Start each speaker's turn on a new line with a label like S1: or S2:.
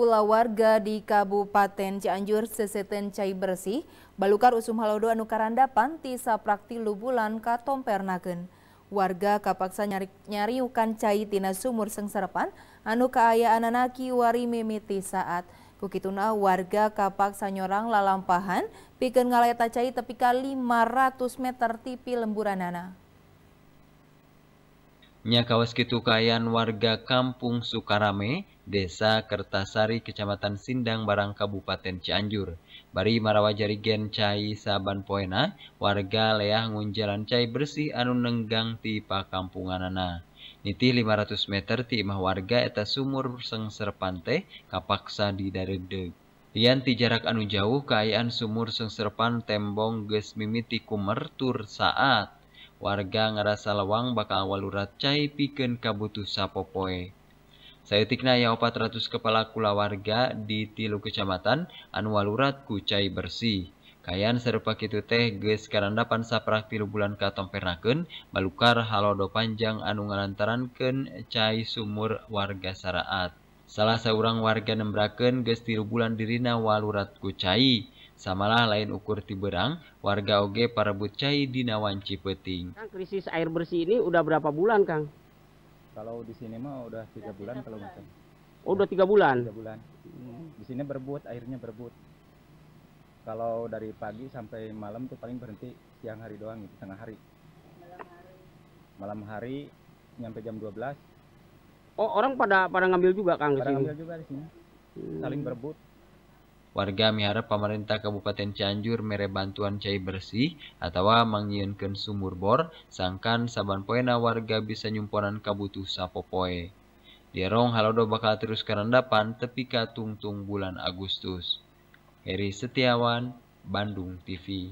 S1: Pula warga di Kabupaten Cianjur seseten cai bersih, balukar usum halodo anu karandapan ti saprakti lubulan katompernakeun. Warga kapaksa nyari, nyariukan cai tina sumur sengserpan anu kaaya ananaki wari mimiti saat. Kukituna warga kapaksa nyorang lalampahan pikeun ngaleta cai tepi ka 500 meter tipi lemburanana.
S2: Nya Kawaskitukkaian warga Kampung Sukarame, desa Kertasari Kecamatan Sindang Barang Kabupaten Canjur, Bari Marawajarigen Cai Saban poena, warga leah ngunjalan Cai bersih anu nenggang ti pakampungan ana. niti 500 meter timah warga eta sumur sengserpante kapaksa diaredeg ian ti jarak anu jauh kaayaan sumur sengserpan tembong ge mimiti ku mertur saat. Warga ngarasa lawang bakal walurat cai piken ka butu sapopoe say tikna ya opat ratus kepala kula warga di tilu kecamatan an walurat kucai bersih kaan serupa gitu teh ges kar dapan saprah piru bulan ka tomperaken ballukar halodo panjang anu ngalantaran ken cai sumur warga saraat salah seorang warga nembraken ge tiru bulan dirina walurat kucai. Samalah lain ukur tiberang, warga oge bucai di nawanci Cipeting.
S3: Kang, krisis air bersih ini udah berapa bulan, Kang? Kalau di sini mah udah tiga bulan kalau macam. Oh, udah tiga bulan? Tiga bulan. Hmm, di sini berbut airnya berbut. Kalau dari pagi sampai malam tuh paling berhenti siang hari doang itu, tengah hari. Malam hari nyampe jam 12. Oh, orang pada pada ngambil juga Kang Pada ngambil juga di sini. Saling hmm. berebut.
S2: Warga miharap pemerintah Kabupaten Cianjur mere bantuan cai bersih atau mengiunkan sumur bor sangkan saban poena warga bisa nyumponan kabutuh sapopoe. Dierong halodo bakal terus kerendapan tepi ka tungtung bulan Agustus. Heri Setiawan, Bandung TV